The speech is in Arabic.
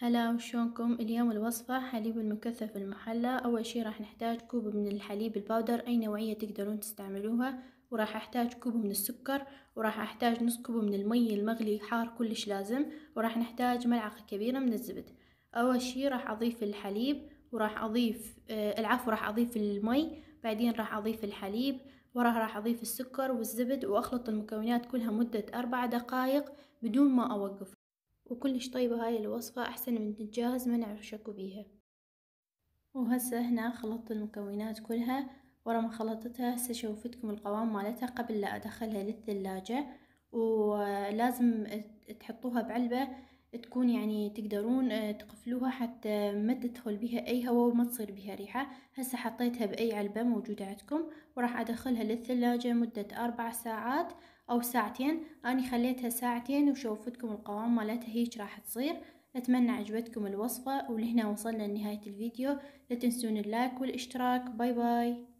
هلا وشلونكم اليوم الوصفة حليب المكثف المحلى أول شي راح نحتاج كوب من الحليب الباودر أي نوعية تقدرون تستعملوها وراح أحتاج كوب من السكر وراح أحتاج نص كوب من المي المغلي حار كلش لازم وراح نحتاج ملعقة كبيرة من الزبد أول شي راح أضيف الحليب وراح أضيف آه العفو راح أضيف المي بعدين راح أضيف الحليب وراح راح أضيف السكر والزبد وأخلط المكونات كلها مدة أربع دقايق بدون ما أوقف وكلش طيبة هاي الوصفة أحسن من الدجاج ما نعرف شكو بيها وهسه هنا خلطت المكونات كلها ورا ما خلطتها هسه شوفتكم القوام مالتها قبل لا أدخلها للثلاجة ولازم تحطوها بعلبة تكون يعني تقدرون آه، تقفلوها حتى ما تدخل بها اي هواء وما تصير بها ريحة هسه حطيتها باي علبة موجودة عندكم وراح ادخلها للثلاجة مدة اربع ساعات او ساعتين اني خليتها ساعتين وشوفتكم القوام مالتها هيك راح تصير اتمنى عجبتكم الوصفة ولهنا وصلنا لنهاية الفيديو لا تنسون اللايك والاشتراك باي باي